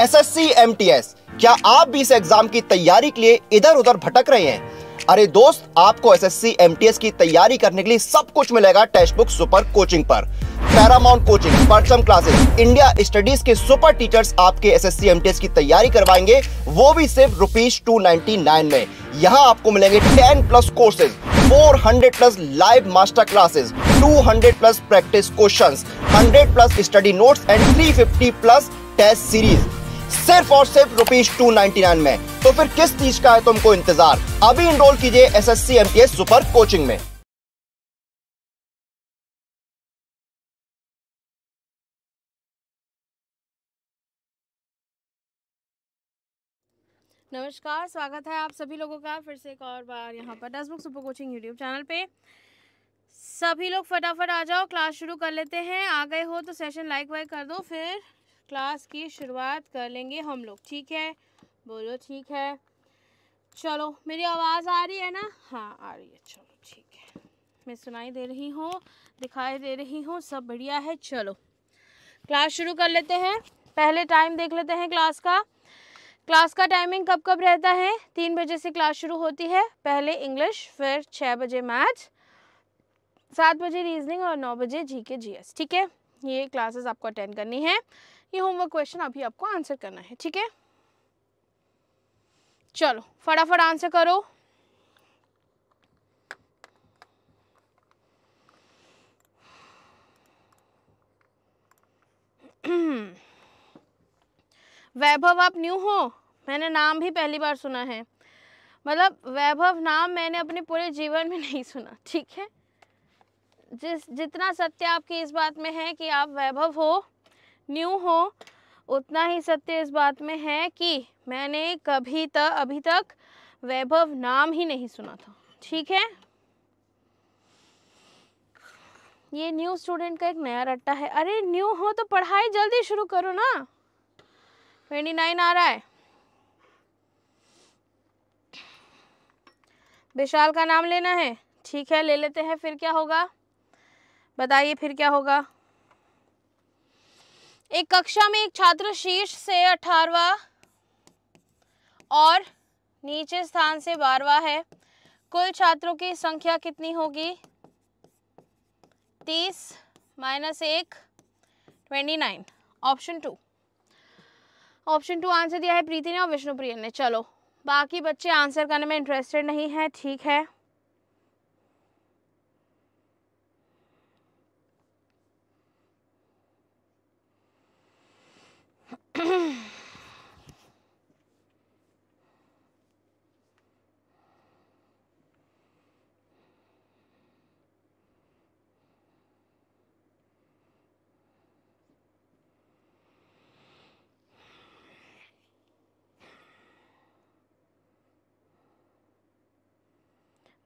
SSC MTS क्या आप भी इस एग्जाम की तैयारी के लिए इधर उधर भटक रहे हैं अरे दोस्त आपको एसएससी एमटीएस की तैयारी करने के लिए सब कुछ मिलेगा टेक्स्ट बुक सुपर कोचिंग पर पैरामाउंट कोचिंग पर्सम क्लासेस इंडिया स्टडीज के सुपर टीचर्स आपके एसएससी एमटीएस की तैयारी करवाएंगे वो भी सिर्फ रुपीज टू में यहाँ आपको मिलेंगे ten plus courses 400 plus live master classes 200 plus practice questions 100 plus study notes and 350 plus test series सिर्फ और सिर्फ रुपीज टू नाइन में तो फिर किस चीज का है तुमको इंतजार अभी इनरोल कीजिए S S C M P S super coaching में नमस्कार स्वागत है आप सभी लोगों का फिर से एक और बार यहाँ पर दस book super coaching YouTube channel पे सभी लोग फटाफट आ जाओ क्लास शुरू कर लेते हैं आ गए हो तो सेशन लाइक वाइक कर दो फिर क्लास की शुरुआत कर लेंगे हम लोग ठीक है बोलो ठीक है चलो मेरी आवाज़ आ रही है ना हाँ आ रही है चलो ठीक है मैं सुनाई दे रही हूँ दिखाई दे रही हूँ सब बढ़िया है चलो क्लास शुरू कर लेते हैं पहले टाइम देख लेते हैं क्लास का क्लास का टाइमिंग कब कब रहता है तीन बजे से क्लास शुरू होती है पहले इंग्लिश फिर छः बजे मैथ सात बजे रीजनिंग और नौ बजे जी के जी एस ठीक है ये क्लासेस आपको अटेंड करनी है ये होमवर्क क्वेश्चन अभी आपको आंसर करना है ठीक है चलो फटाफट आंसर करो वैभव आप न्यू हो मैंने नाम भी पहली बार सुना है मतलब वैभव नाम मैंने अपने पूरे जीवन में नहीं सुना ठीक है जिस जितना सत्य आपकी इस बात में है कि आप वैभव हो न्यू हो उतना ही सत्य इस बात में है कि मैंने कभी तक अभी तक वैभव नाम ही नहीं सुना था ठीक है ये न्यू स्टूडेंट का एक नया रट्टा है अरे न्यू हो तो पढ़ाई जल्दी शुरू करो ना ट्वेंटी नाइन आ रहा है विशाल का नाम लेना है ठीक है ले लेते हैं फिर क्या होगा बताइए फिर क्या होगा एक कक्षा में एक छात्र शीर्ष से अठारवा और नीचे स्थान से बारवा है कुल छात्रों की संख्या कितनी होगी तीस माइनस एक twenty nine option two option two answer दिया है प्रीति ने और विष्णुप्रिया ने चलो बाकी बच्चे आंसर करने में इंटरेस्टेड नहीं है ठीक है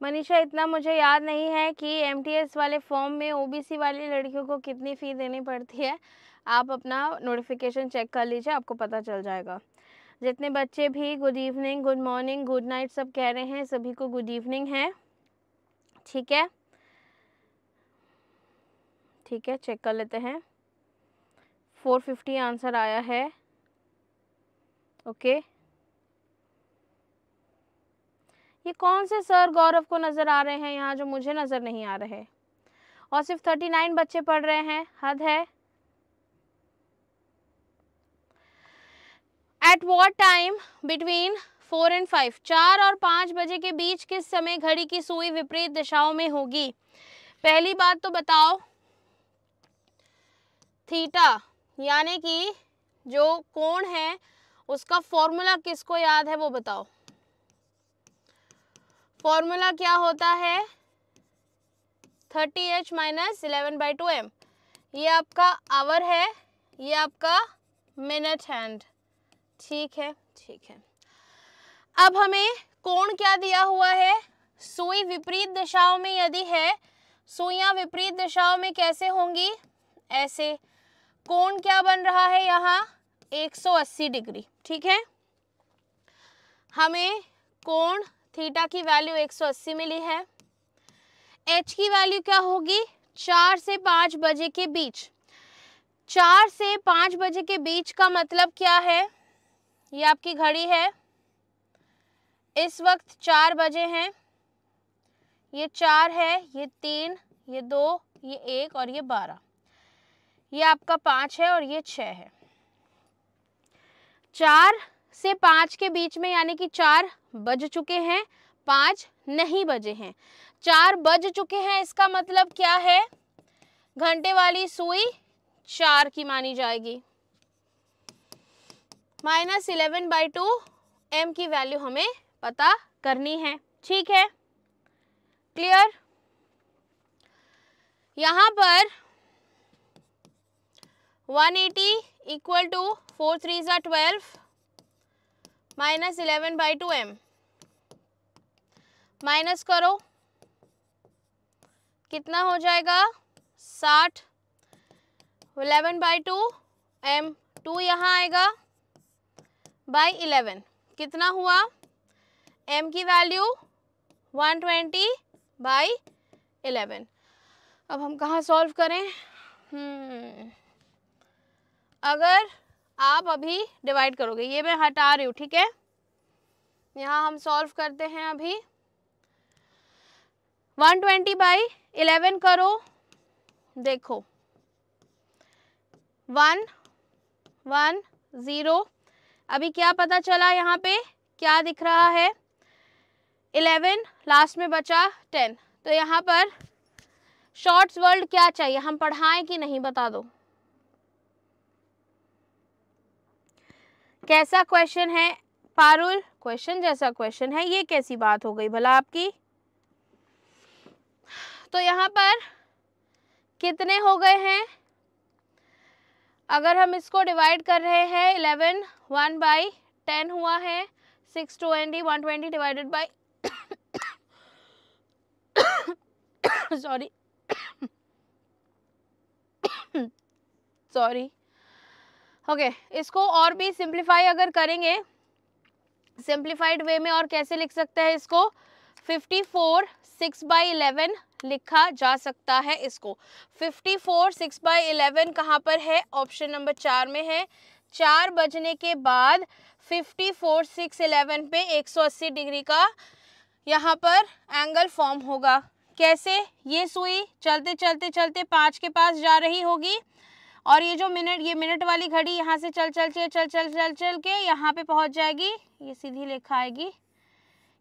मनीषा इतना मुझे याद नहीं है कि एमटीएस वाले फॉर्म में ओबीसी वाली लड़कियों को कितनी फ़ी देनी पड़ती है आप अपना नोटिफिकेशन चेक कर लीजिए आपको पता चल जाएगा जितने बच्चे भी good evening good morning good night सब कह रहे हैं सभी को गुड इवनिंग है ठीक है ठीक है चेक कर लेते हैं फोर फिफ्टी आंसर आया है ओके ये कौन से सर गौरव को नज़र आ रहे हैं यहाँ जो मुझे नज़र नहीं आ रहे और सिर्फ थर्टी नाइन बच्चे पढ़ रहे हैं हद है at what time between four and five चार और पाँच बजे के बीच किस समय घड़ी की सुई विपरीत दिशाओं में होगी पहली बात तो बताओ थीटा यानी कि जो कोण है उसका फॉर्मूला किसको याद है वो बताओ फॉर्मूला क्या होता है thirty H minus eleven by two M ये आपका आवर है ये आपका मिनट हैंड ठीक है ठीक है अब हमें कोण क्या दिया हुआ है सुई विपरीत दिशाओं में यदि है सुइया विपरीत दिशाओं में कैसे होंगी ऐसे कोण क्या बन रहा है यहाँ 180 डिग्री ठीक है हमें कोण थीटा की वैल्यू 180 मिली है एच की वैल्यू क्या होगी चार से पाँच बजे के बीच चार से पाँच बजे के बीच का मतलब क्या है ये आपकी घड़ी है इस वक्त चार बजे हैं ये चार है ये तीन ये दो ये एक और ये बारह ये आपका पाँच है और ये छः है चार से पाँच के बीच में यानी कि चार बज चुके हैं पाँच नहीं बजे हैं चार बज चुके हैं इसका मतलब क्या है घंटे वाली सुई चार की मानी जाएगी minus eleven by two M की वैल्यू हमें पता करनी है ठीक है क्लियर यहाँ पर 180 eighty equal to four three ज़ा twelve minus eleven by two M minus करो कितना हो जाएगा साठ eleven by two M two यहाँ आएगा बाई इलेवन कितना हुआ एम की value one twenty by eleven अब हम कहाँ सॉल्व करें हम्म, अगर आप अभी डिवाइड करोगे ये मैं हटा रही हूँ ठीक है यहाँ हम सॉल्व करते हैं अभी 120 ट्वेंटी बाई इलेवन करो देखो वन वन ज़ीरो अभी क्या पता चला यहाँ पे क्या दिख रहा है इलेवन लास्ट में बचा टेन तो यहाँ पर शॉर्ट्स वर्ल्ड क्या चाहिए हम पढ़ाएं कि नहीं बता दो कैसा क्वेश्चन है पारुल क्वेश्चन जैसा क्वेश्चन है ये कैसी बात हो गई भला आपकी तो यहाँ पर कितने हो गए हैं अगर हम इसको डिवाइड कर रहे हैं इलेवन वन बाई टेन हुआ है six twenty one twenty divided by sorry sorry okay इसको और भी सिंप्लीफाई अगर करेंगे सिंप्लीफाइड वे में और कैसे लिख सकते हैं इसको fifty four six by eleven लिखा जा सकता है इसको 54 फोर सिक्स बाई इलेवन कहाँ पर है ऑप्शन नंबर चार में है चार बजने के बाद 54 फोर सिक्स इलेवन पे 180 डिग्री का यहाँ पर एंगल फॉर्म होगा कैसे ये सुई चलते चलते चलते पाँच के पास जा रही होगी और ये जो मिनट ये मिनट वाली घड़ी यहाँ से चल चल चल चल चल चल चल के यहाँ पे पहुँच जाएगी ये सीधी लेखा आएगी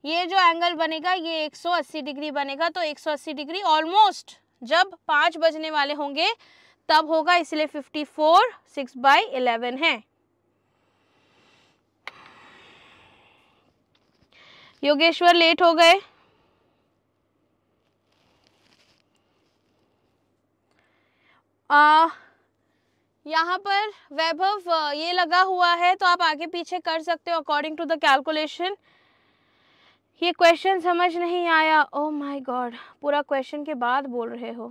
ये जो एंगल बनेगा ये 180 डिग्री बनेगा तो 180 डिग्री ऑलमोस्ट जब पाँच बजने वाले होंगे तब होगा इसलिए 54 फोर सिक्स बाई इलेवन है योगेश्वर लेट हो गए आ, यहाँ पर वैभव ये लगा हुआ है तो आप आगे पीछे कर सकते हो अकॉर्डिंग टू द कैलकुलेशन ये क्वेश्चन समझ नहीं आया ओ माय गॉड पूरा क्वेश्चन के बाद बोल रहे हो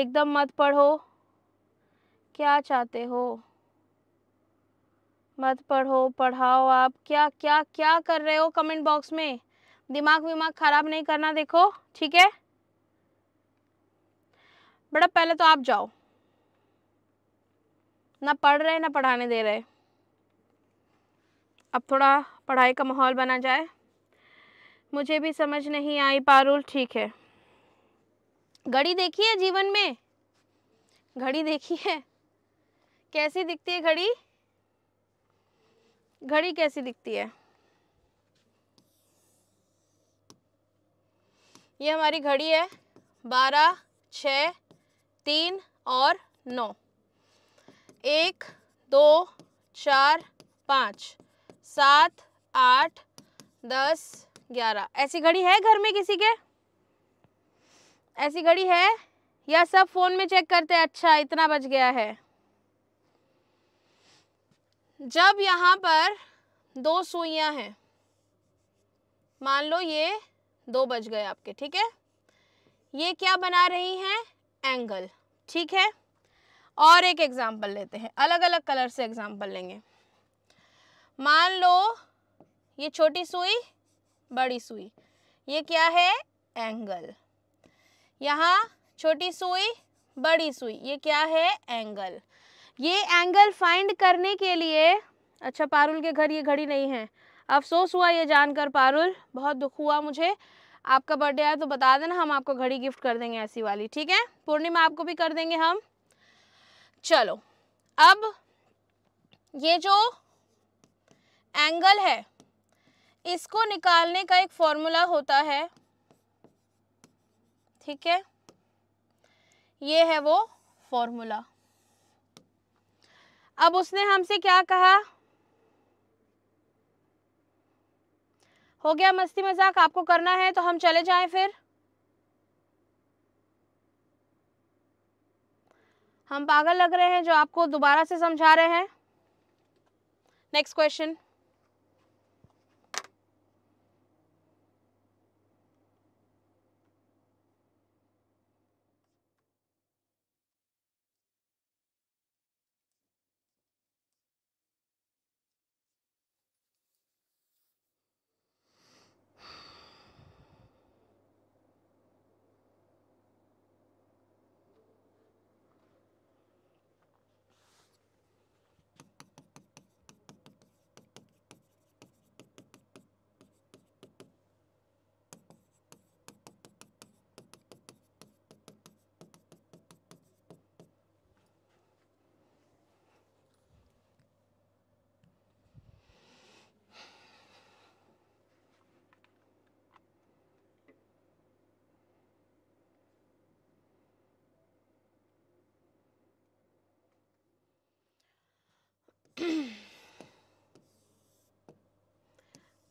एकदम मत पढ़ो क्या चाहते हो मत पढ़ो पढ़ाओ आप क्या क्या क्या कर रहे हो कमेंट बॉक्स में दिमाग विमाग ख़राब नहीं करना देखो ठीक है बड़ा पहले तो आप जाओ ना पढ़ रहे ना पढ़ाने दे रहे अब थोड़ा पढ़ाई का माहौल बना जाए मुझे भी समझ नहीं आई पारुल ठीक है घड़ी देखी है जीवन में घड़ी देखी है कैसी दिखती है घड़ी घड़ी कैसी दिखती है ये हमारी घड़ी है बारह छ तीन और नौ एक दो चार पाँच सात आठ दस ग्यारह ऐसी घड़ी है घर में किसी के ऐसी घड़ी है या सब फ़ोन में चेक करते हैं अच्छा इतना बज गया है जब यहाँ पर दो सुइयाँ हैं मान लो ये दो बज गए आपके ठीक है ये क्या बना रही हैं एंगल ठीक है और एक एग्जाम्पल लेते हैं अलग अलग कलर से एग्जाम्पल लेंगे मान लो ये छोटी सुई बड़ी सुई ये क्या है एंगल यहाँ छोटी सुई बड़ी सुई ये क्या है एंगल ये एंगल फाइंड करने के लिए अच्छा पारुल के घर ये घड़ी नहीं है अफसोस हुआ ये जानकर पारुल बहुत दुख हुआ मुझे आपका बर्थडे आया तो बता देना हम आपको घड़ी गिफ्ट कर देंगे ऐसी वाली ठीक है पूर्णिमा आपको भी कर देंगे हम चलो अब ये जो एंगल है इसको निकालने का एक फॉर्मूला होता है ठीक है ये है वो फॉर्मूला अब उसने हमसे क्या कहा हो गया मस्ती मजाक आपको करना है तो हम चले जाएं फिर हम पागल लग रहे हैं जो आपको दोबारा से समझा रहे हैं next question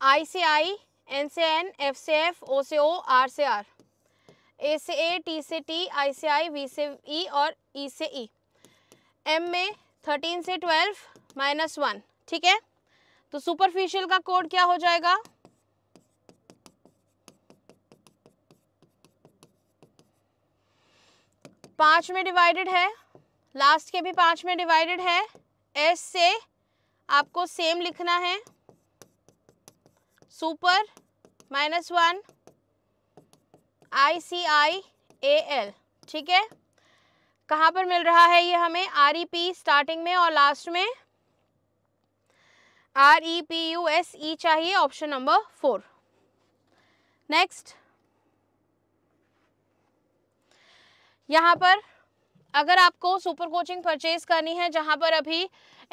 I e e e. से आई एन से एन एफ से एफ ओ से ओ आर से आर ए से ए टी से टी आई से आई वी से ई और ई से ई एम में थर्टीन से ट्वेल्व माइनस वन ठीक है तो सुपरफिशियल का कोड क्या हो जाएगा पाँच में डिवाइडेड है लास्ट के भी पाँच में डिवाइडेड है एस से आपको सेम लिखना है super minus one I C I A L ठीक है कहाँ पर मिल रहा है ये हमें आर ई पी स्टार्टिंग में और लास्ट में R E P U S E चाहिए ऑप्शन नंबर फोर नेक्स्ट यहाँ पर अगर आपको सुपर कोचिंग परचेज करनी है जहाँ पर अभी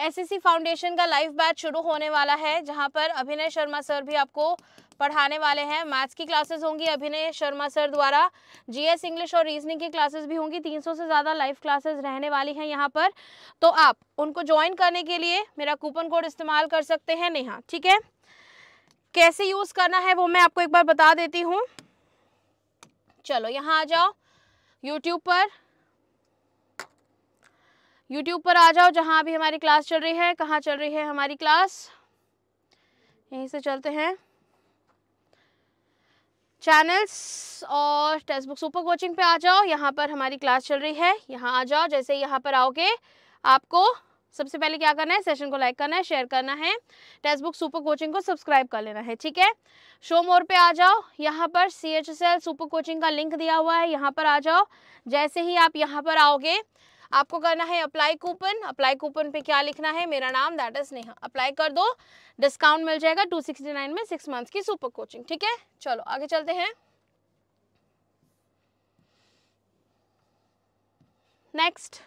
एसएससी फाउंडेशन का लाइव बैच शुरू होने वाला है जहां पर अभिनय शर्मा सर भी आपको पढ़ाने वाले हैं मैथ्स की क्लासेस होंगी अभिनय शर्मा सर द्वारा जीएस इंग्लिश और रीजनिंग की क्लासेस भी होंगी 300 से ज़्यादा लाइव क्लासेस रहने वाली हैं यहाँ पर तो आप उनको ज्वाइन करने के लिए मेरा कूपन कोड इस्तेमाल कर सकते हैं नेहा ठीक है कैसे यूज़ करना है वो मैं आपको एक बार बता देती हूँ चलो यहाँ आ जाओ यूट्यूब पर यूट्यूब पर आ जाओ जहाँ अभी हमारी क्लास चल रही है कहाँ चल रही है हमारी क्लास यहीं से चलते हैं चैनल्स और टेक्स्ट बुक सुपर कोचिंग पे आ जाओ यहाँ पर हमारी क्लास चल रही है यहाँ आ जाओ जैसे यहाँ पर आओगे आपको सबसे पहले क्या करना है सेशन को लाइक करना है शेयर करना है टेक्स्ट बुक सुपर कोचिंग को सब्सक्राइब कर लेना है ठीक है शो मोर पे आ जाओ यहाँ पर C H S L super coaching का लिंक दिया हुआ है यहाँ पर आ जाओ जैसे ही आप यहाँ पर आओगे आपको करना है अप्लाई कूपन अप्लाई कूपन पे क्या लिखना है मेरा नाम दैट इज नेहा अप्लाई कर दो डिस्काउंट मिल जाएगा 269 में सिक्स मंथ्स की सुपर कोचिंग ठीक है चलो आगे चलते हैं नेक्स्ट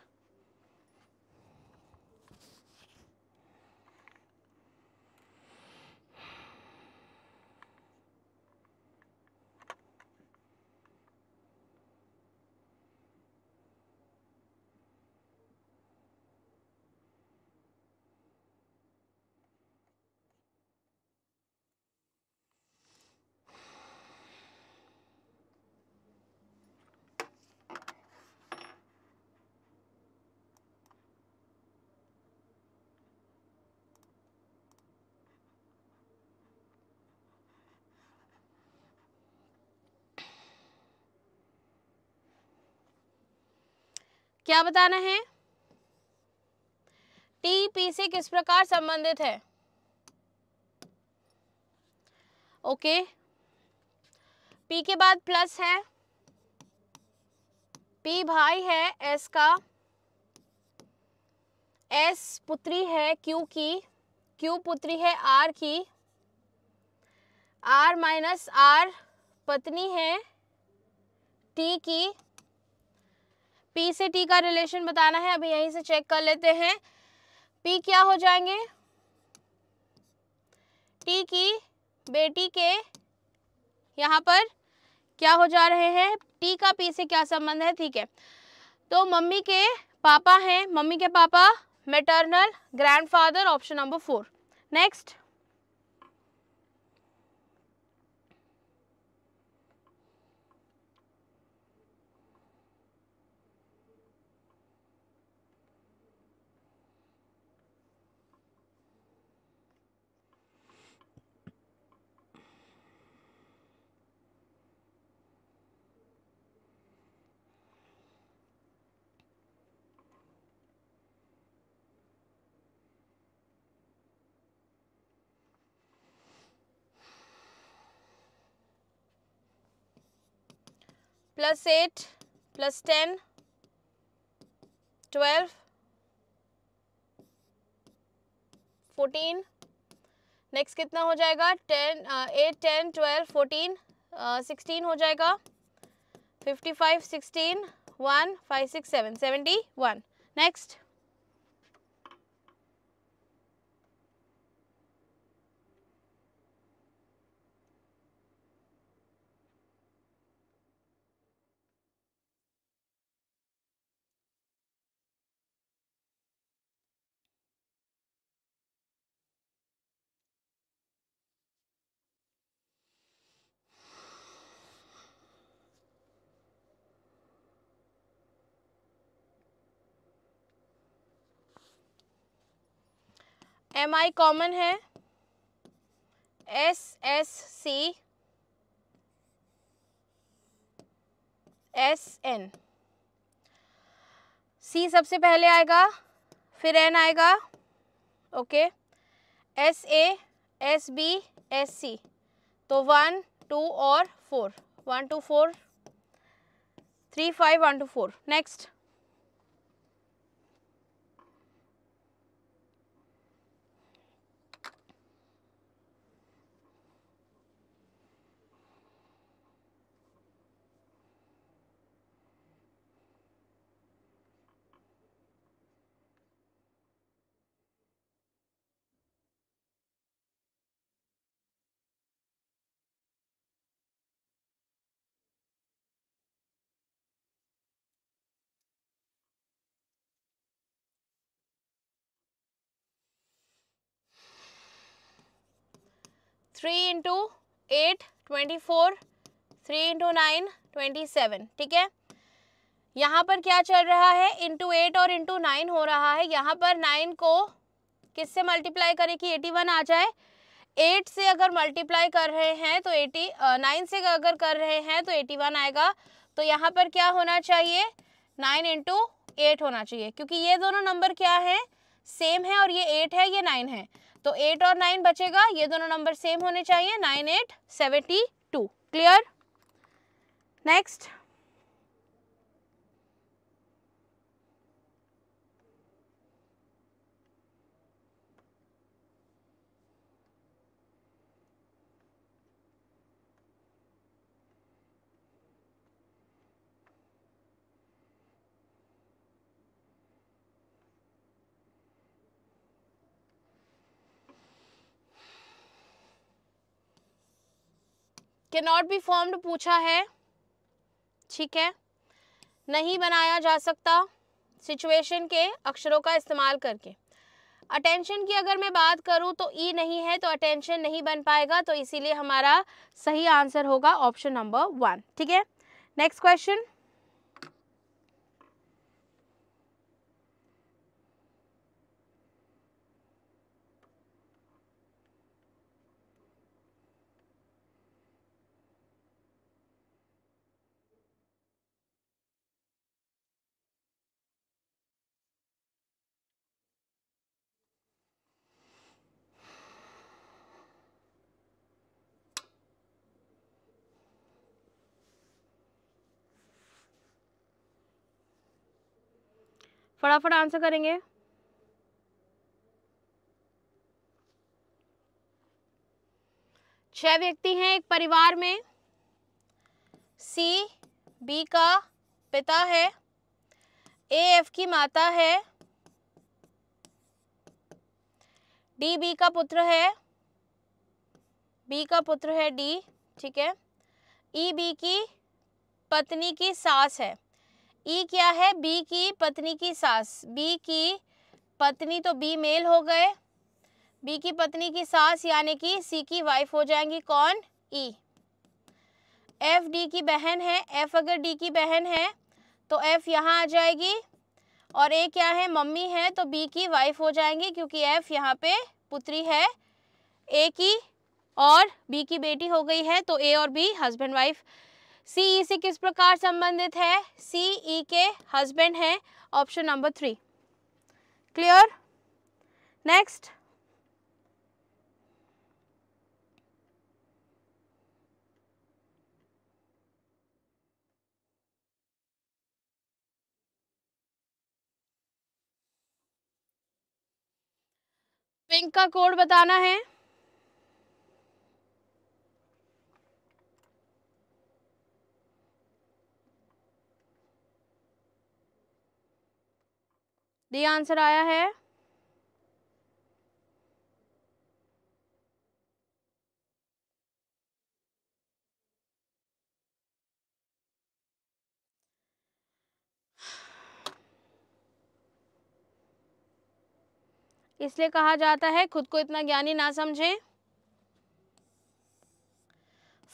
क्या बताना है टी पी से किस प्रकार संबंधित है ओके पी के बाद प्लस है पी भाई है एस का एस पुत्री है क्यू की क्यू पुत्री है आर की आर माइनस आर पत्नी है टी की पी से टी का रिलेशन बताना है अभी यहीं से चेक कर लेते हैं पी क्या हो जाएंगे टी की बेटी के यहाँ पर क्या हो जा रहे हैं टी का पी से क्या संबंध है ठीक है तो मम्मी के पापा हैं मम्मी के papa maternal grandfather option number four next plus eight plus ten twelve fourteen next कितना हो जाएगा ten eight ten twelve fourteen sixteen हो जाएगा fifty five sixteen one five six seven seventy one next M I common है S S C S N C सबसे पहले आएगा फिर एन आएगा okay S A S B S C तो one two और four one two four three five one two four next three into eight twenty four three into nine twenty seven ठीक है यहाँ पर क्या चल रहा है इंटू एट और इंटू नाइन हो रहा है यहाँ पर नाइन को किससे मल्टीप्लाई करें कि एटी वन आ जाए एट से अगर मल्टीप्लाई कर रहे हैं तो एटी नाइन से अगर कर रहे हैं तो एटी वन आएगा तो यहाँ पर क्या होना चाहिए नाइन इंटू एट होना चाहिए क्योंकि ये दोनों नंबर क्या है सेम है और ये एट है ये नाइन है तो एट और नाइन बचेगा ये दोनों नंबर सेम होने चाहिए nine eight seventy two clear next के नॉट बी फॉर्म्ड पूछा है ठीक है नहीं बनाया जा सकता सिचुएशन के अक्षरों का इस्तेमाल करके अटेंशन की अगर मैं बात करूं तो ई e नहीं है तो अटेंशन नहीं बन पाएगा तो इसीलिए हमारा सही आंसर होगा ऑप्शन नंबर वन ठीक है नेक्स्ट क्वेश्चन फटाफट आंसर करेंगे छह व्यक्ति हैं एक परिवार में सी बी का पिता है ए एफ की माता है डी बी का पुत्र है बी का पुत्र है डी ठीक है ई e, बी की पत्नी की सास है ई क्या है बी की पत्नी की सास बी की पत्नी तो बी मेल हो गए बी की पत्नी की सास यानी कि सी की वाइफ हो जाएंगी कौन ई एफ डी की बहन है एफ अगर डी की बहन है तो एफ यहाँ आ जाएगी और ए क्या है मम्मी है तो बी की वाइफ हो जाएंगी क्योंकि एफ यहाँ पे पुत्री है ए की और बी की बेटी हो गई है तो ए और बी हस्बैंड वाइफ सीई से e किस प्रकार संबंधित है सीई e के हस्बैंड हैं option number three clear next pink का कोड बताना है ये आंसर आया है इसलिए कहा जाता है खुद को इतना ज्ञानी ना समझें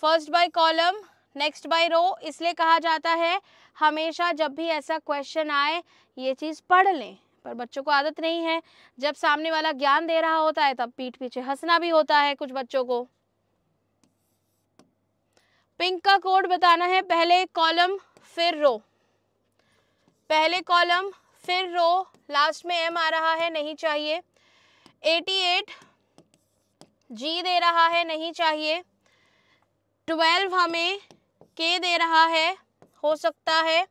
first by column next by row इसलिए कहा जाता है हमेशा जब भी ऐसा क्वेश्चन आए ये चीज़ पढ़ लें पर बच्चों को आदत नहीं है जब सामने वाला ज्ञान दे रहा होता है तब पीठ पीछे हंसना भी होता है कुछ बच्चों को पिंक का कोड बताना है पहले कॉलम फिर रो पहले कॉलम फिर रो लास्ट में एम आ रहा है नहीं चाहिए 88 जी दे रहा है नहीं चाहिए 12 हमें के दे रहा है हो सकता है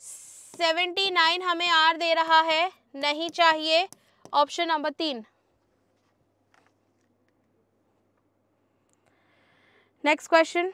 79 हमें आर दे रहा है नहीं चाहिए ऑप्शन नंबर तीन नेक्स्ट क्वेश्चन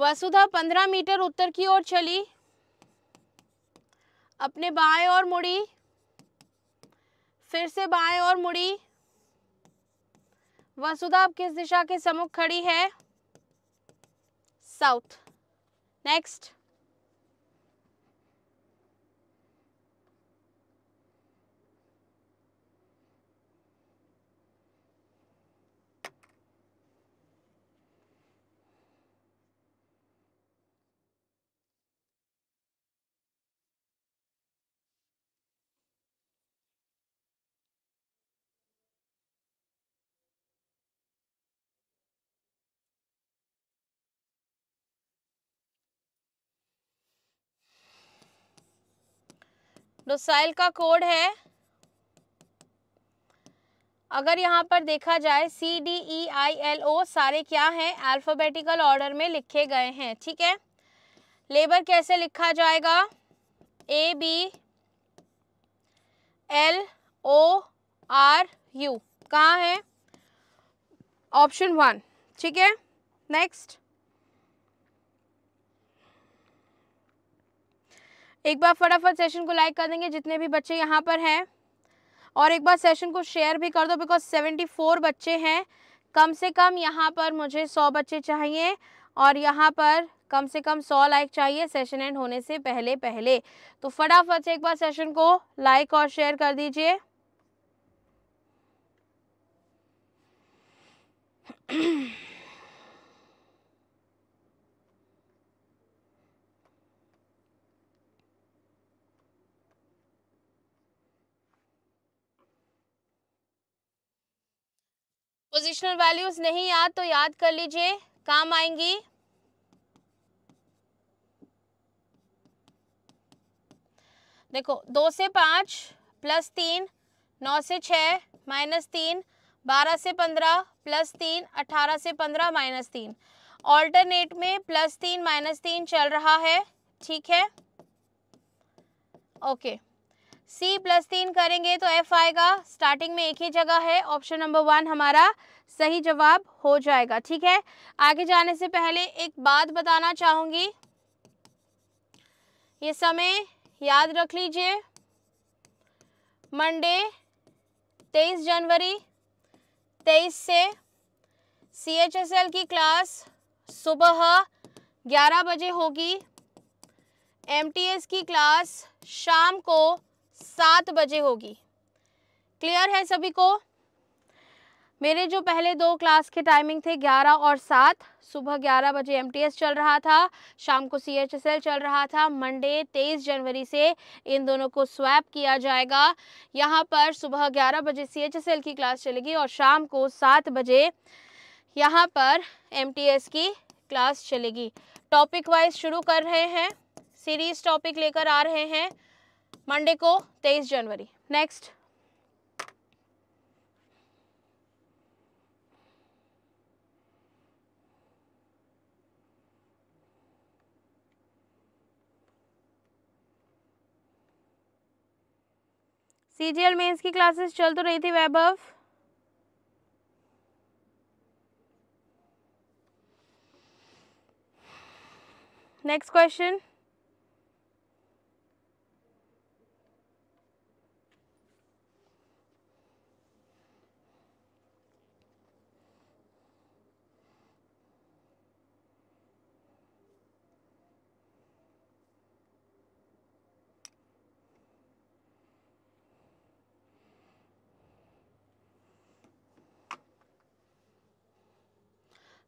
वसुधा पंद्रह मीटर उत्तर की ओर चली अपने बाएं और मुड़ी फिर से बाएं और मुड़ी वसुधा अब किस दिशा के समुख खड़ी है साउथ नेक्स्ट डोसाइल का कोड है अगर यहाँ पर देखा जाए C D E I L O सारे क्या हैं अल्फ़ाबेटिकल ऑर्डर में लिखे गए हैं ठीक है लेबर कैसे लिखा जाएगा A B L O R U कहाँ है ऑप्शन वन ठीक है नेक्स्ट एक बार फटाफट सेशन को लाइक कर देंगे जितने भी बच्चे यहाँ पर हैं और एक बार सेशन को शेयर भी कर दो बिकॉज 74 बच्चे हैं कम से कम यहाँ पर मुझे 100 बच्चे चाहिए और यहाँ पर कम से कम 100 लाइक चाहिए सेशन एंड होने से पहले पहले तो फटाफट से एक बार सेशन को लाइक और शेयर कर दीजिए पोजिशनल वैल्यूज नहीं याद तो याद कर लीजिए काम आएंगी देखो दो से पांच प्लस तीन नौ से छ माइनस तीन बारह से पंद्रह प्लस तीन अठारह से पंद्रह माइनस तीन ऑल्टरनेट में प्लस तीन माइनस तीन चल रहा है ठीक है ओके okay. सी प्लस तीन करेंगे तो एफ आएगा स्टार्टिंग में एक ही जगह है ऑप्शन नंबर वन हमारा सही जवाब हो जाएगा ठीक है आगे जाने से पहले एक बात बताना चाहूँगी ये समय याद रख लीजिए मंडे तेईस जनवरी तेईस से सी एच एस एल की क्लास सुबह ग्यारह बजे होगी एम टी एस की क्लास शाम को सात बजे होगी क्लियर है सभी को मेरे जो पहले दो क्लास के टाइमिंग थे 11 और 7 सुबह 11 बजे एम चल रहा था शाम को एल चल रहा था मंडे 23 जनवरी से इन दोनों को स्वैप किया जाएगा यहाँ पर सुबह 11 बजे एल की क्लास चलेगी और शाम को 7 बजे यहाँ पर एम की क्लास चलेगी टॉपिक वाइज शुरू कर रहे हैं सीरीज टॉपिक लेकर आ रहे हैं मंडे को तेईस जनवरी नेक्स्ट सीजीएल मेंस की क्लासेस चल तो रही थी Vaibhav next question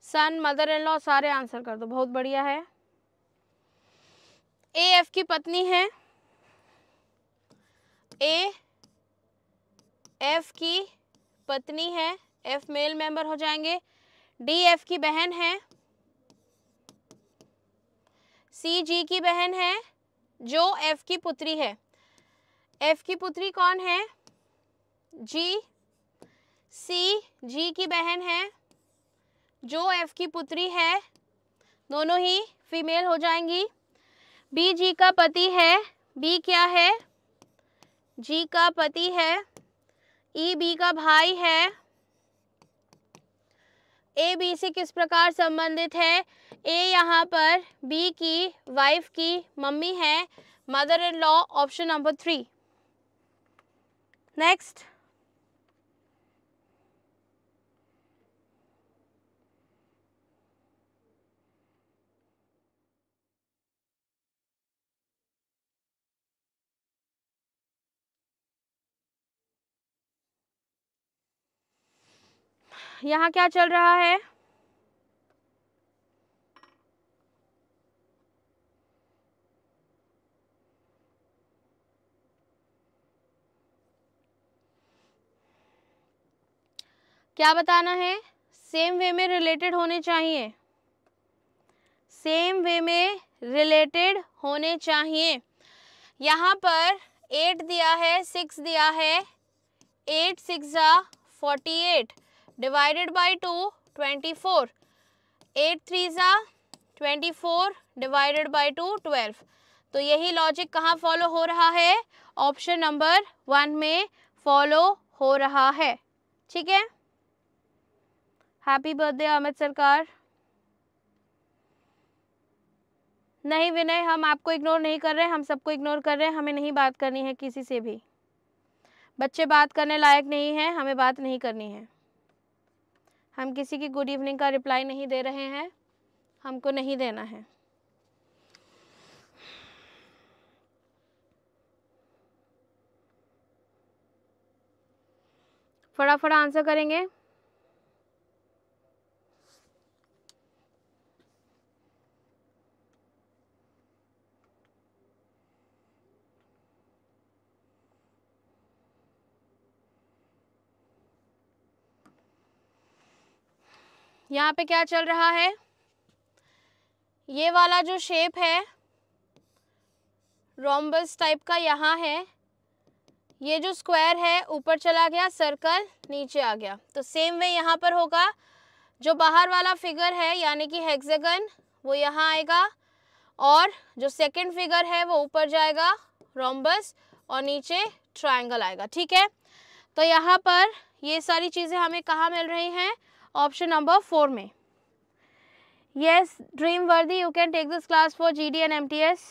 son mother in law सारे आंसर कर दो बहुत बढ़िया है ए एफ की पत्नी है ए एफ की पत्नी है एफ मेल मेंबर हो जाएंगे डी एफ की बहन है सी जी की बहन है जो एफ की पुत्री है एफ की पुत्री कौन है जी सी जी की बहन है जो एफ की पुत्री है दोनों ही फीमेल हो जाएंगी बी जी का पति है बी क्या है जी का पति है ई e, बी का भाई है ए बी से किस प्रकार संबंधित है ए यहाँ पर बी की वाइफ की मम्मी है mother in law option number three next यहाँ क्या चल रहा है क्या बताना है सेम वे में रिलेटेड होने चाहिए सेम वे में रिलेटेड होने चाहिए यहाँ पर एट दिया है सिक्स दिया है eight six forty eight divided by two twenty four eight three ज़ा twenty four divided by two twelve तो यही लॉजिक कहाँ फॉलो हो रहा है ऑप्शन नंबर वन में फॉलो हो रहा है ठीक है हैप्पी बर्थडे अमित सरकार नहीं विनय हम आपको इग्नोर नहीं कर रहे हम सबको इग्नोर कर रहे हैं हमें नहीं बात करनी है किसी से भी बच्चे बात करने लायक नहीं है हमें बात नहीं करनी है हम किसी की गुड इवनिंग का रिप्लाई नहीं दे रहे हैं हमको नहीं देना है फटाफट आंसर करेंगे यहाँ पे क्या चल रहा है ये वाला जो शेप है रोम्बस टाइप का यहाँ है ये जो स्क्वायर है ऊपर चला गया सर्कल नीचे आ गया तो सेम वे यहाँ पर होगा जो बाहर वाला फिगर है यानी कि हेक्सागन वो यहाँ आएगा और जो सेकंड फिगर है वो ऊपर जाएगा रोम्बस और नीचे ट्रायंगल आएगा ठीक है तो यहाँ पर ये सारी चीज़ें हमें कहाँ मिल रही हैं option number 4 में yes dream worthy you can take this class for gd and mts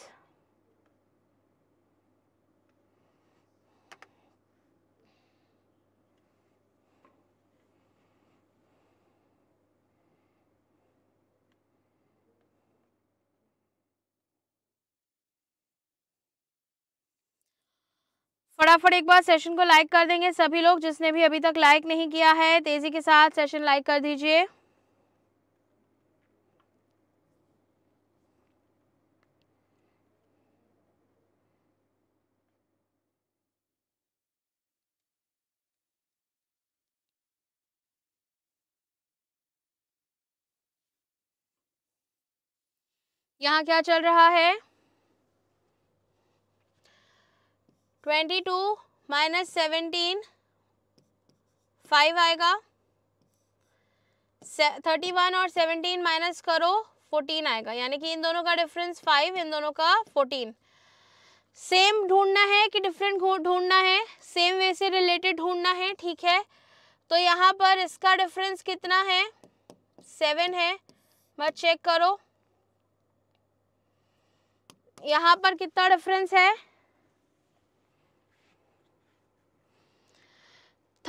फटाफट एक बार सेशन को लाइक कर देंगे सभी लोग जिसने भी अभी तक लाइक नहीं किया है तेजी के साथ सेशन लाइक कर दीजिए यहाँ क्या चल रहा है twenty two minus seventeen five आएगा थर्टी वन और सेवनटीन माइनस करो फोर्टीन आएगा यानी कि इन दोनों का डिफरेंस फाइव इन दोनों का फोर्टीन सेम ढूंढना है कि डिफरेंट ढूंढना है सेम वे से रिलेटेड ढूंढना है ठीक है तो यहाँ पर इसका डिफरेंस कितना है सेवन है मैं चेक करो यहाँ पर कितना डिफरेंस है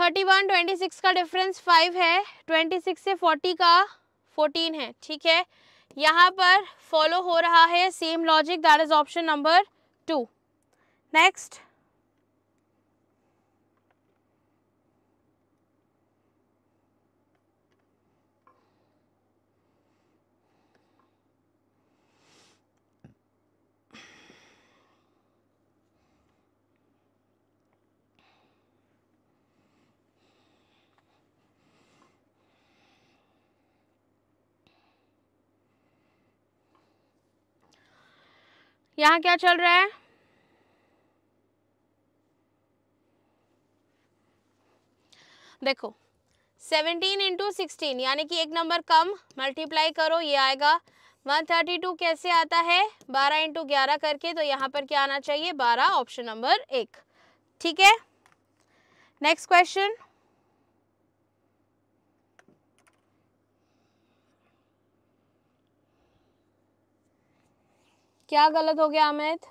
थर्टी वन ट्वेंटी सिक्स का डिफरेंस फाइव है ट्वेंटी सिक्स से फोर्टी का फोर्टीन है ठीक है यहाँ पर फॉलो हो रहा है same logic that is option number two next यहाँ क्या चल रहा है देखो 17 इंटू सिक्सटीन यानी कि एक नंबर कम मल्टीप्लाई करो ये आएगा 132 कैसे आता है 12 इंटू ग्यारह करके तो यहाँ पर क्या आना चाहिए 12 ऑप्शन नंबर एक ठीक है नेक्स्ट क्वेश्चन क्या गलत हो गया Amit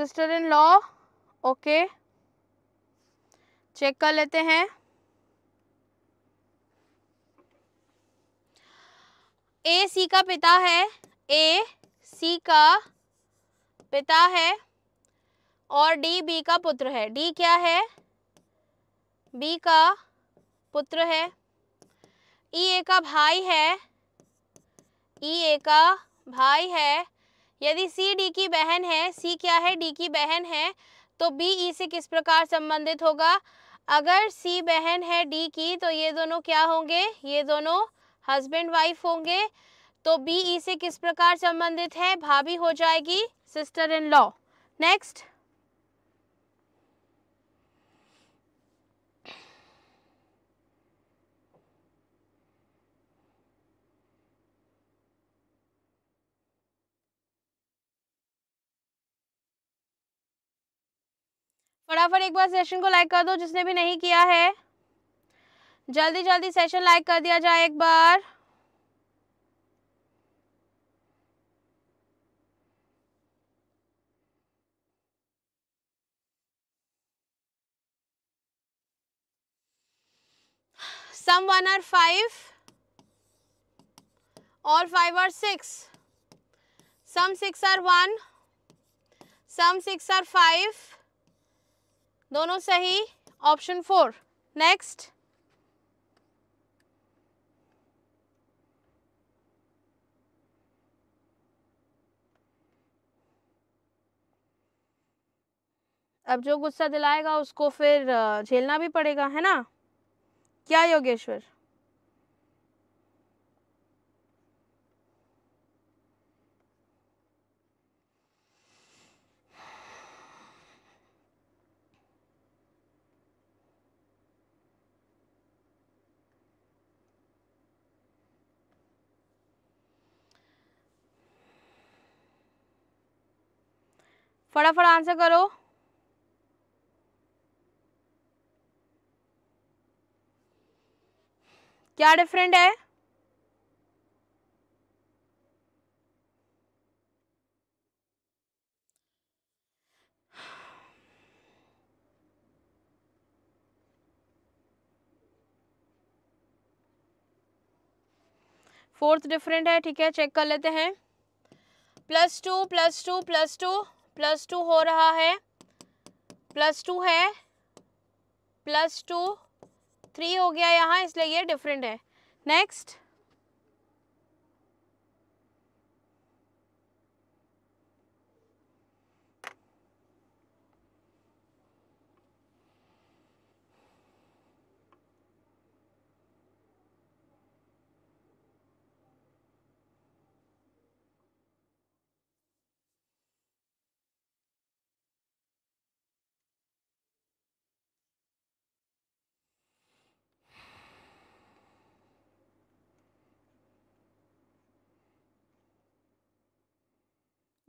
sister in law okay check कर लेते हैं ए सी का पिता है ए सी का पिता है और डी बी का पुत्र है डी क्या है बी का पुत्र है ई e ए का भाई है ई e ए का भाई है यदि सी डी की बहन है सी क्या है डी की बहन है तो बी ई e से किस प्रकार संबंधित होगा अगर सी बहन है डी की तो ये दोनों क्या होंगे ये दोनों हस्बैंड वाइफ होंगे तो बी ई से किस प्रकार संबंधित है भाभी हो जाएगी सिस्टर इन लॉ नेक्स्ट फटाफट एक बार सेशन को लाइक कर दो जिसने भी नहीं किया है जल्दी जल्दी सेशन लाइक कर दिया जाए एक बार सम वन आर फाइव और five are six some six are one some six are five दोनों सही ऑप्शन फोर नेक्स्ट अब जो गुस्सा दिलाएगा उसको फिर झेलना भी पड़ेगा है ना क्या योगेश्वर फटाफट आंसर करो क्या डिफरेंट है फोर्थ डिफरेंट है ठीक है चेक कर लेते हैं plus two plus two plus two plus two हो रहा है प्लस टू है प्लस टू थ्री हो गया यहाँ इसलिए ये डिफरेंट है नेक्स्ट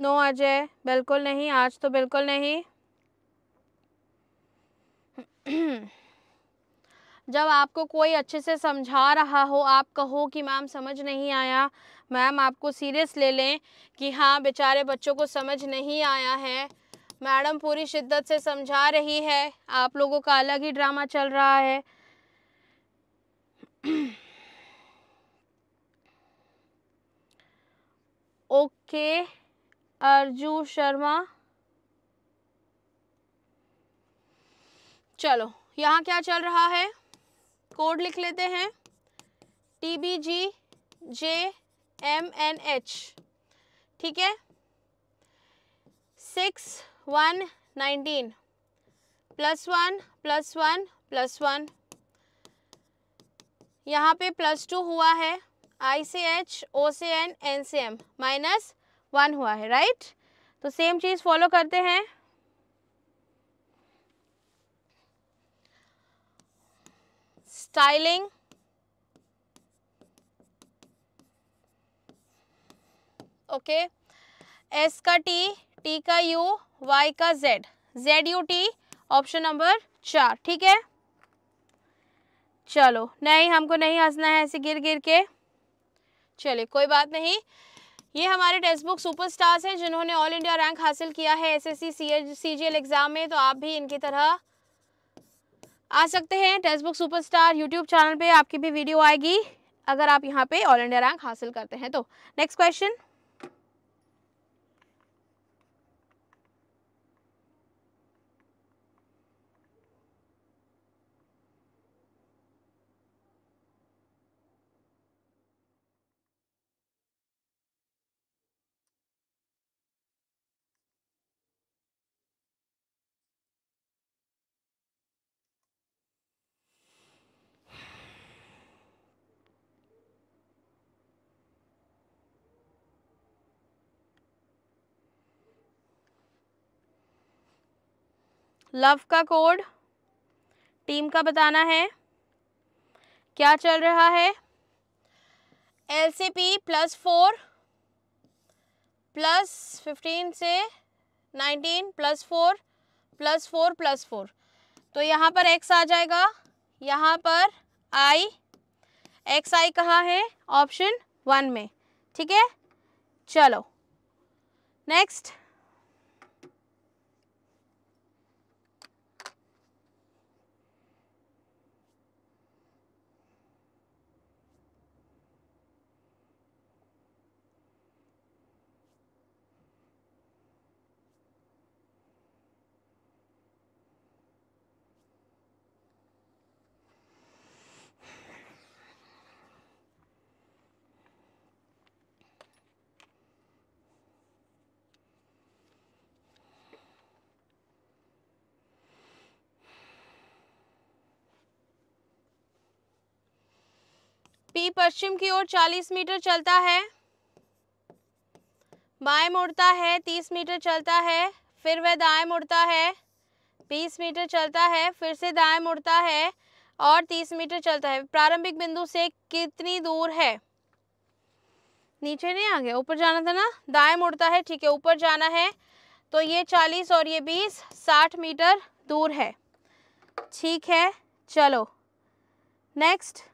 नो अजय बिल्कुल नहीं आज तो बिल्कुल नहीं जब आपको कोई अच्छे से समझा रहा हो आप कहो कि मैम समझ नहीं आया मैम आपको सीरियस ले लें कि हाँ बेचारे बच्चों को समझ नहीं आया है मैडम पूरी शिद्दत से समझा रही है आप लोगों का अलग ही ड्रामा चल रहा है ओके okay. अर्जू शर्मा चलो यहाँ क्या चल रहा है कोड लिख लेते हैं T B G J M N H ठीक है six one nineteen plus one plus one plus one यहाँ पे प्लस टू हुआ है आई से एच ओ से एन एन से एम माइनस वन हुआ है राइट तो सेम चीज़ फॉलो करते हैं स्टाइलिंग ओके एस का टी टी का यू वाई का Z Z U T option number चार ठीक है चलो नहीं हमको नहीं हंसना है ऐसे गिर गिर के चलिए कोई बात नहीं ये हमारे टेक्स्ट बुक सुपर स्टार्स हैं जिन्होंने ऑल इंडिया रैंक हासिल किया है एस एसएससी सी एग्जाम में तो आप भी इनकी तरह आ सकते हैं text book super star YouTube channel पे आपकी भी वीडियो आएगी अगर आप यहाँ पे ऑल इंडिया रैंक हासिल करते हैं तो नेक्स्ट क्वेश्चन लव का कोड टीम का बताना है क्या चल रहा है L C P plus four plus fifteen से nineteen plus four plus four plus four तो यहाँ पर एक्स आ जाएगा यहाँ पर आई एक्स आई कहाँ है ऑप्शन वन में ठीक है चलो नेक्स्ट पश्चिम की ओर 40 मीटर चलता है बाएं मुड़ता है 30 मीटर चलता है फिर वह दाएं मुड़ता है 20 मीटर चलता है फिर से दाएं मुड़ता है और 30 मीटर चलता है प्रारंभिक बिंदु से कितनी दूर है नीचे नहीं आ गया ऊपर जाना था ना दाएं मुड़ता है ठीक है ऊपर जाना है तो ये 40 और ये 20 60 मीटर दूर है ठीक है चलो नेक्स्ट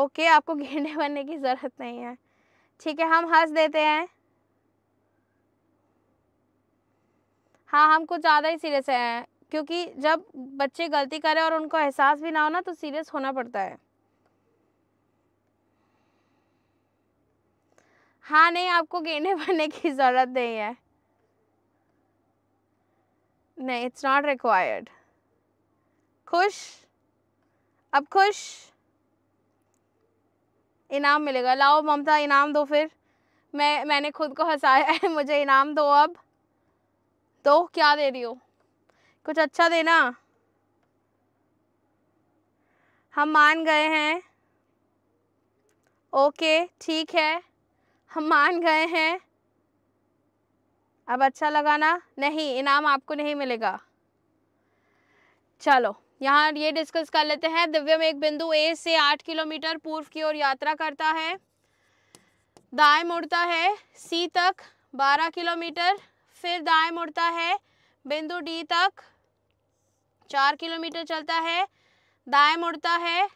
ओके आपको गेंडे बनने की ज़रूरत नहीं है ठीक है हम हंस देते हैं हाँ हम कुछ ज़्यादा ही सीरियस हैं क्योंकि जब बच्चे गलती करें और उनको एहसास भी ना हो ना तो सीरियस होना पड़ता है हाँ नहीं आपको गेंडे बनने की ज़रूरत नहीं है नहीं इट्स नॉट रिक्वायर्ड खुश अब खुश इनाम मिलेगा लाओ ममता इनाम दो फिर मैं मैंने खुद को हंसाया है मुझे इनाम दो अब दो क्या दे रही हो कुछ अच्छा देना हम मान गए हैं ओके ठीक है हम मान गए हैं अब अच्छा लगाना नहीं इनाम आपको नहीं मिलेगा चलो यहाँ ये डिस्कस कर लेते हैं दिव्यम एक बिंदु ए से आठ किलोमीटर पूर्व की ओर यात्रा करता है दाएं मुड़ता है सी तक बारह किलोमीटर फिर दाएं मुड़ता है बिंदु डी तक चार किलोमीटर चलता है दाएं मुड़ता है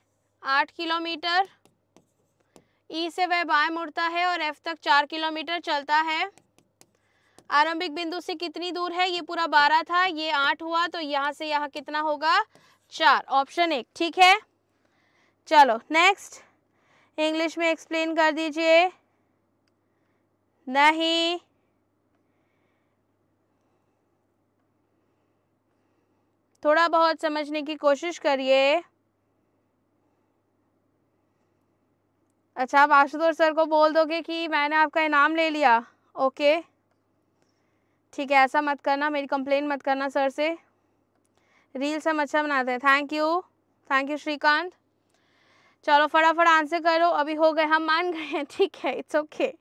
आठ किलोमीटर ई e से वह बाएं मुड़ता है और एफ तक चार किलोमीटर चलता है आरंभिक बिंदु से कितनी दूर है ये पूरा बारह था ये आठ हुआ तो यहाँ से यहाँ कितना होगा चार ऑप्शन एक ठीक है चलो नेक्स्ट इंग्लिश में एक्सप्लेन कर दीजिए नहीं थोड़ा बहुत समझने की कोशिश करिए अच्छा आप आशुतोष सर को बोल दोगे कि मैंने आपका इनाम ले लिया ओके ठीक है ऐसा मत करना मेरी कंप्लेन मत करना सर से रील्स हम अच्छा बनाते हैं thank you thank you Shrikant चलो फटाफट आंसर करो अभी हो गए हम मान गए हैं ठीक है इट्स ओके okay.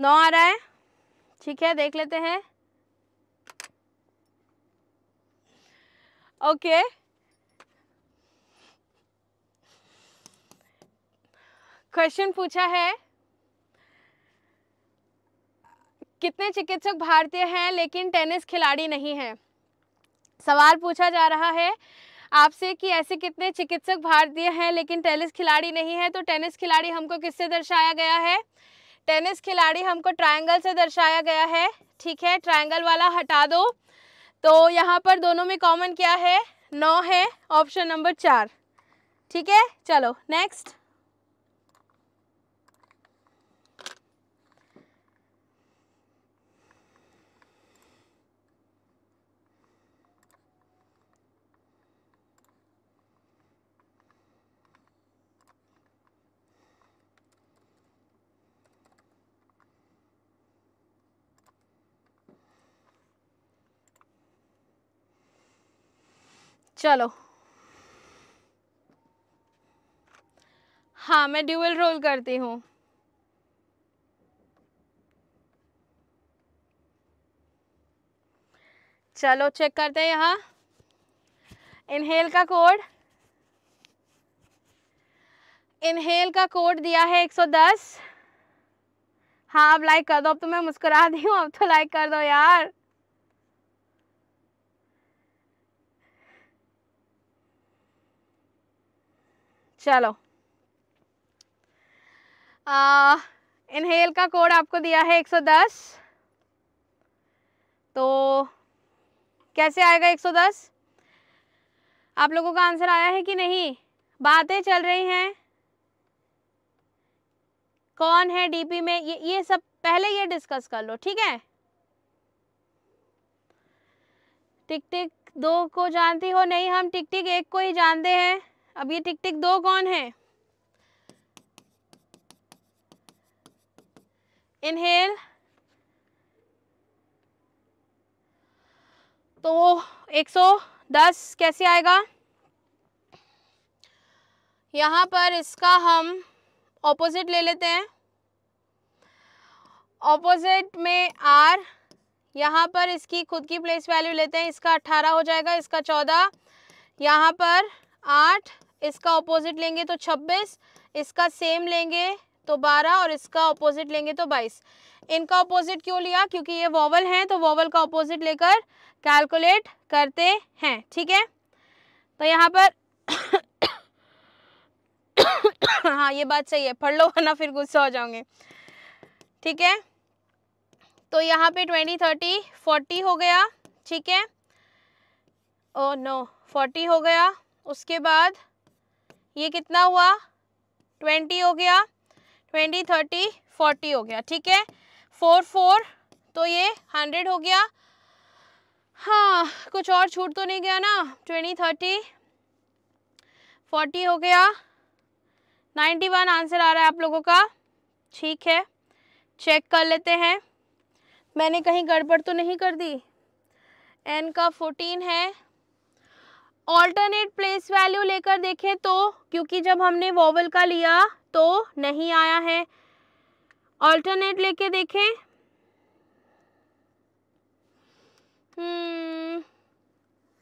नौ आ रहा है ठीक है देख लेते हैं ओके okay. क्वेश्चन पूछा है कितने चिकित्सक भारतीय हैं लेकिन टेनिस खिलाड़ी नहीं हैं सवाल पूछा जा रहा है आपसे कि ऐसे कितने चिकित्सक भारतीय हैं लेकिन टेनिस खिलाड़ी नहीं है तो टेनिस खिलाड़ी हमको किससे दर्शाया गया है टेनिस खिलाड़ी हमको ट्रायंगल से दर्शाया गया है ठीक है ट्रायंगल वाला हटा दो तो यहाँ पर दोनों में कॉमन क्या है नौ है ऑप्शन नंबर चार ठीक है चलो नेक्स्ट चलो हाँ मैं ड्यूअल रोल करती हूँ चलो चेक करते हैं यहाँ इनहेल का कोड इनहेल का कोड दिया है 110 हाँ अब लाइक कर दो अब तो मैं मुस्कुरा दी हूँ अब तो लाइक कर दो यार चलो इनहेल का कोड आपको दिया है 110 तो कैसे आएगा 110 आप लोगों का आंसर आया है कि नहीं बातें चल रही हैं कौन है डीपी में ये ये सब पहले ये डिस्कस कर लो ठीक है टिक टिक दो को जानती हो नहीं हम टिक टिक एक को ही जानते हैं अब ये टिक टिक दो कौन है इनहेल तो 110 कैसे आएगा यहां पर इसका हम ऑपोजिट ले लेते हैं ऑपोजिट में आर यहां पर इसकी खुद की प्लेस वैल्यू लेते हैं इसका 18 हो जाएगा इसका 14 यहां पर आठ इसका ऑपोजिट लेंगे तो 26 इसका सेम लेंगे तो 12 और इसका ऑपोजिट लेंगे तो 22 इनका ऑपोजिट क्यों लिया क्योंकि ये वॉवल हैं तो वॉवल का ऑपोजिट लेकर कैलकुलेट करते हैं ठीक है तो यहाँ पर हाँ ये बात सही है पढ़ लो वरना फिर गुस्सा हो जाओगे ठीक है तो यहाँ पे ट्वेंटी थर्टी फोर्टी हो गया ठीक है ओ नो फोर्टी हो गया उसके बाद ये कितना हुआ ट्वेंटी हो गया ट्वेंटी थर्टी फोर्टी हो गया ठीक है फोर फोर तो ये हंड्रेड हो गया हाँ कुछ और छूट तो नहीं गया ना ट्वेंटी थर्टी फोर्टी हो गया नाइन्टी वन आंसर आ रहा है आप लोगों का ठीक है चेक कर लेते हैं मैंने कहीं गड़बड़ तो नहीं कर दी एन का फोर्टीन है ऑल्टरनेट प्लेस वैल्यू लेकर देखें तो क्योंकि जब हमने वॉवल का लिया तो नहीं आया है ऑल्टरनेट लेके देखें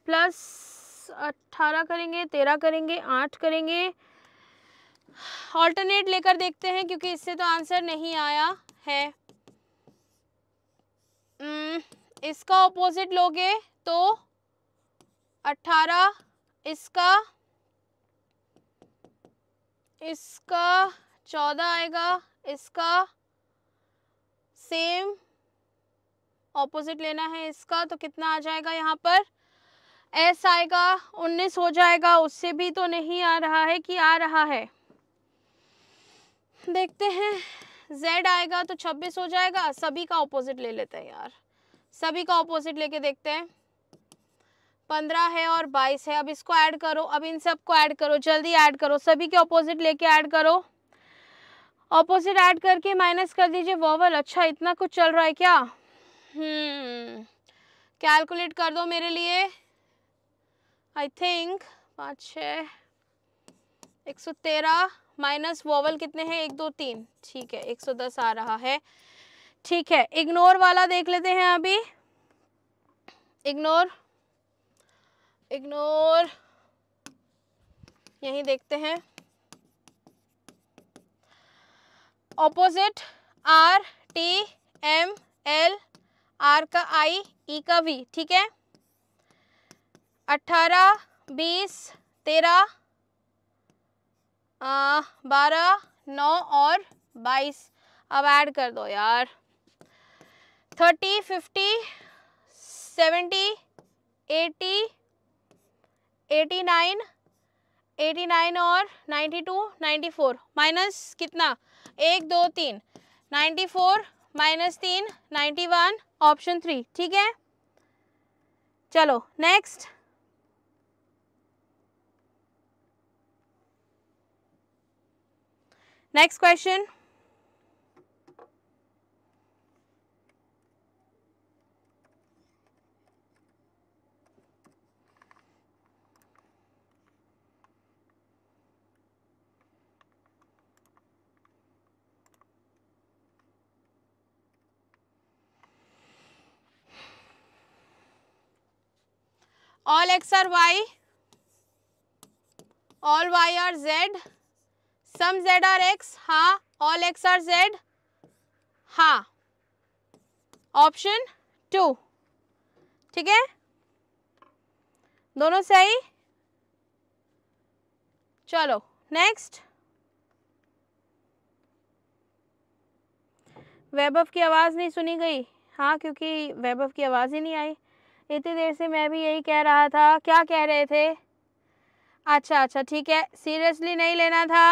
प्लस हम्म, अट्ठारह करेंगे तेरह करेंगे आठ करेंगे ऑल्टरनेट लेकर देखते हैं क्योंकि इससे तो आंसर नहीं आया है हम्म, इसका ऑपोजिट लोगे तो अट्ठारह इसका इसका चौदह आएगा इसका सेम ऑपोजिट लेना है इसका तो कितना आ जाएगा यहाँ पर एस आएगा उन्नीस हो जाएगा उससे भी तो नहीं आ रहा है कि आ रहा है देखते हैं जेड आएगा तो छब्बीस हो जाएगा सभी का ऑपोजिट ले लेते हैं यार सभी का ऑपोजिट लेके देखते हैं पंद्रह है और बाईस है अब इसको ऐड करो अब इन सबको ऐड करो जल्दी ऐड करो सभी के ऑपोजिट लेके ऐड करो ऑपोजिट ऐड करके माइनस कर दीजिए वॉवल अच्छा इतना कुछ चल रहा है क्या कैलकुलेट हम्म, कर दो मेरे लिए आई थिंक पाँच छः एक सौ तेरह माइनस वॉवल कितने हैं एक दो तीन ठीक है एक सौ दस आ रहा है ठीक है इग्नोर वाला देख लेते हैं अभी इग्नोर इग्नोर यही देखते हैं opposite R T M L R का आई ई e का वी ठीक है अट्ठारह बीस तेरह बारह नौ और बाईस अब ऐड कर दो यार thirty fifty seventy eighty eighty nine और 92 94 माइनस कितना एक दो तीन 94 माइनस तीन वन ऑप्शन थ्री ठीक है चलो next next question all X are Y all Y are Z some Z are X हा ऑल एक्स आर जेड हा ऑप्शन टू ठीक है दोनों सही चलो नेक्स्ट वैभव की आवाज़ नहीं सुनी गई हाँ क्योंकि वैभव की आवाज़ ही नहीं आई इतनी देर से मैं भी यही कह रहा था क्या कह रहे थे अच्छा अच्छा ठीक है सीरियसली नहीं लेना था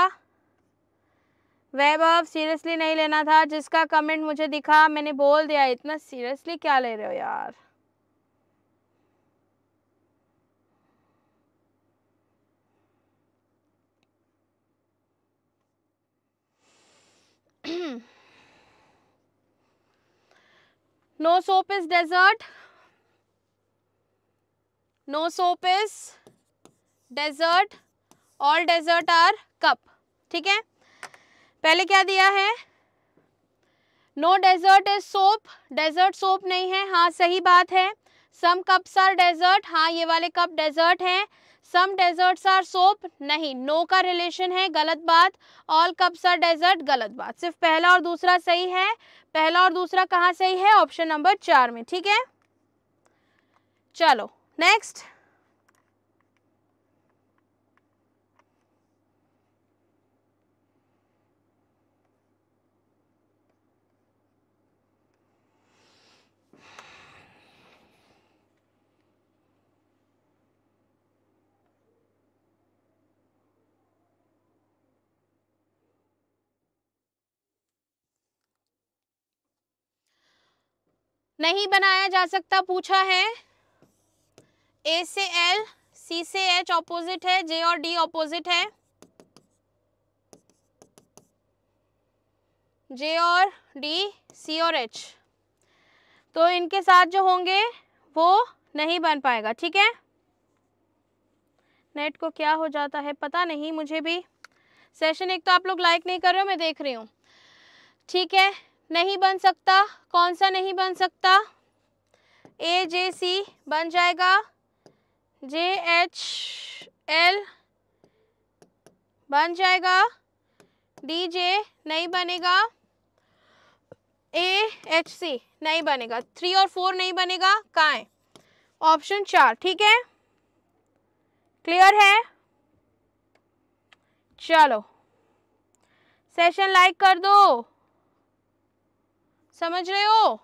वैभव सीरियसली नहीं लेना था जिसका कमेंट मुझे दिखा मैंने बोल दिया इतना सीरियसली क्या ले रहे हो यार no soap is desert no soap is desert all desert are cup ठीक है पहले क्या दिया है no desert is soap desert soap नहीं है हाँ सही बात है सम कप्स आर डेजर्ट हाँ ये वाले कप डेजर्ट हैं सम डेजर्ट्स आर सोप नहीं नो no का रिलेशन है गलत बात ऑल कप्स आर डेजर्ट गलत बात सिर्फ पहला और दूसरा सही है पहला और दूसरा कहाँ सही है ऑप्शन नंबर चार में ठीक है चलो Next, नहीं बनाया जा सकता पूछा है ए से एल सी से एच ऑपोजिट है जे और डी ऑपोजिट है जे और डी सी और एच तो इनके साथ जो होंगे वो नहीं बन पाएगा ठीक है नेट को क्या हो जाता है पता नहीं मुझे भी सेशन एक तो आप लोग लाइक नहीं कर रहे हो मैं देख रही हूँ ठीक है नहीं बन सकता कौन सा नहीं बन सकता ए जे सी बन जाएगा जे एच एल बन जाएगा डी जे नहीं बनेगा ए एच सी नहीं बनेगा थ्री और फोर नहीं बनेगा कहाँ है ऑप्शन चार ठीक है क्लियर है चलो सेशन लाइक कर दो समझ रहे हो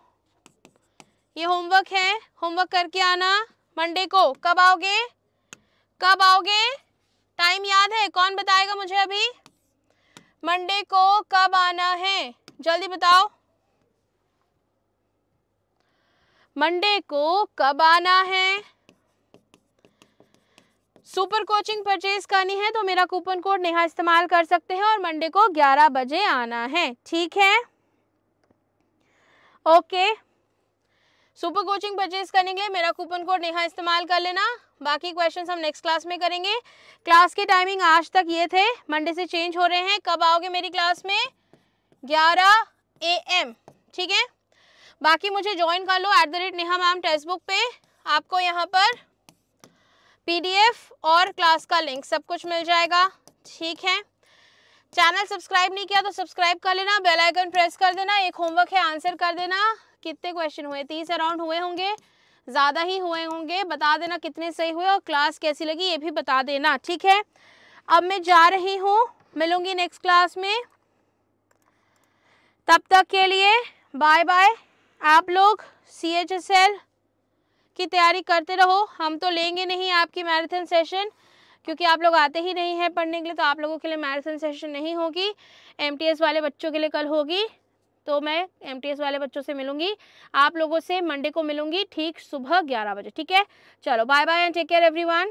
ये होमवर्क है होमवर्क करके आना मंडे को कब आओगे कब आओगे टाइम याद है कौन बताएगा मुझे अभी मंडे को कब आना है जल्दी बताओ मंडे को कब आना है सुपर कोचिंग परचेज करनी है तो मेरा कूपन कोड नेहा इस्तेमाल कर सकते हैं और मंडे को 11 बजे आना है ठीक है ओके सुपर कोचिंग परचेज करने के लिए मेरा कूपन कोड नेहा इस्तेमाल कर लेना बाकी क्वेश्चन हम नेक्स्ट क्लास में करेंगे क्लास के टाइमिंग आज तक ये थे मंडे से चेंज हो रहे हैं कब आओगे मेरी क्लास में ग्यारह ए एम ठीक है बाकी मुझे ज्वाइन कर लो at the rate Neha ma'am text book पे आपको यहाँ पर पीडीएफ और क्लास का लिंक सब कुछ मिल जाएगा ठीक है चैनल सब्सक्राइब नहीं किया तो सब्सक्राइब कर लेना बेल आइकन प्रेस कर देना एक होमवर्क है आंसर कर देना कितने क्वेश्चन हुए तीस अराउंड हुए होंगे ज़्यादा ही हुए होंगे बता देना कितने सही हुए और क्लास कैसी लगी ये भी बता देना ठीक है अब मैं जा रही हूँ मिलूँगी नेक्स्ट क्लास में तब तक के लिए बाय बाय आप लोग सी एच एस एल की तैयारी करते रहो हम तो लेंगे नहीं आपकी मैराथन सेशन क्योंकि आप लोग आते ही नहीं हैं पढ़ने के लिए तो आप लोगों के लिए मैराथन सेशन नहीं होगी एस वाले बच्चों के लिए कल होगी तो मैं एम वाले बच्चों से मिलूंगी आप लोगों से मंडे को मिलूंगी ठीक सुबह ग्यारह बजे ठीक है चलो bye bye and take care every